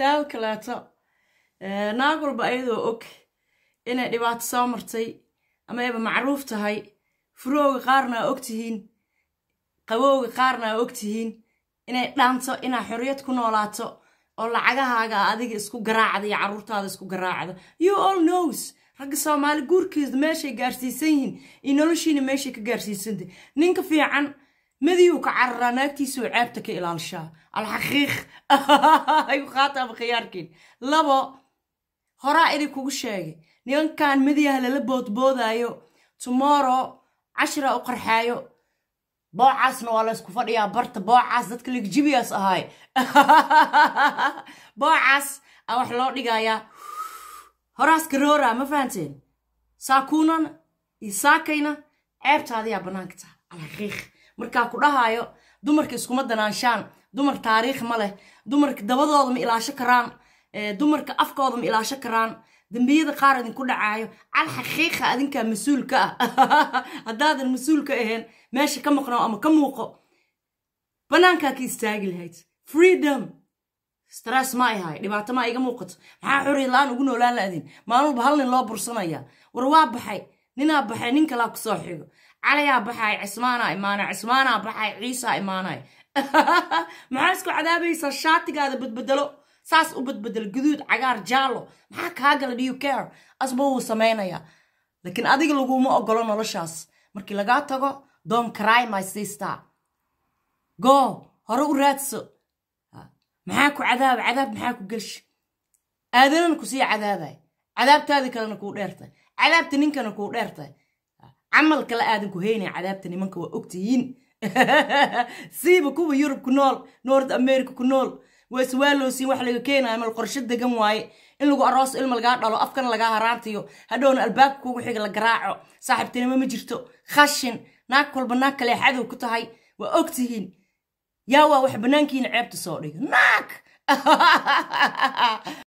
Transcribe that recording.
taa oo kaleeto naag walba ayadoo og inay dhibaato soo martay ama ayba macruuf tahay furowga qaarna aa ogtihiin qabowga qaarna aa ogtihiin inay dhaanto inaa xorriyad ku noolaato oo lacagahaaga adiga isku garaacda iyo carruurtaada isku garaacda you all knows ragga soomaali guurkiisa meeshay gaarsiisan yihiin iyo noloshiina meeshay ka gaarsiisantay ninka fiican madiyuu ka carraa naagtiisoo caabta ka ilaalishaa alxaqiiq ayuu qaata ama labo horaa idig kugu sheegay nimankan madiyaha lala boodboodaayo tumoro cashira u qarxaayo boocaasna waa laysku fadhiyaa barta boocaas dadka legjibiyaas ahaay boocaas a wax loo dhigayaa horaas karoora ma fahanteen saakuunana iyo saakayna ceebtaadiyaa bannaanka alxaqiiq markaa ku dhahaayo dumarka iskuma danaanshaan dumar taariikh ma leh dumarka dabadooda ma ilaasho karaan dumarka afkooda ma ilaasho karaan dembiyada qaar idinku dhacaayo cal xaqiiqa adinkaa mas-uulka ah haddaadan mas-uul ka ahayn meesha ka maqno ama ka muuqo banaankaa ka istaagi lahayd freedom stress ma ahay dhibaato ma iga muuqato maxaa xoriyad aan ugu noolaan la-din maalulba hal nin loo bursanaya war waa baxay ninaa baxay nin kalaa kusoo xigo calayaa baxaay cismaanaa imaanay cismaanaa baxaay ciisaa imaanay maxaa isku cadaabaysaa shaatigaada badbedelo saas u badbedelo guduud cagaar jaallo maxaa kaa gala do you care asba wuu laakiin adiga laguma ogolo noloshaas markii lagaa tago don cry my sister go hore u raadso maxaa ku cadaaba cadaab maxaa ku gelshi aadanana kusii cadaabay cadaabtaadii kalena kuu dheertay cadaabta ninkana kuu dheertay camalka la aadan ku haynaya cadaabta nimanka waa ogtihiin siiba kuwa yurub ku nool north america ku nool waa iswaalowsiin wax laga keenaya mal qorsho degan waaye in lagu aroos ilma lagaa dhalo afkana lagaa haraantiyo hadhowna albaabka kugu xiga la garaaco saaxiibtinimo ma jirto khashin naag walba naag kale cadow ku tahay waa ogtihiin yaa waa wax bannaankiina ceebta soo dhiga naag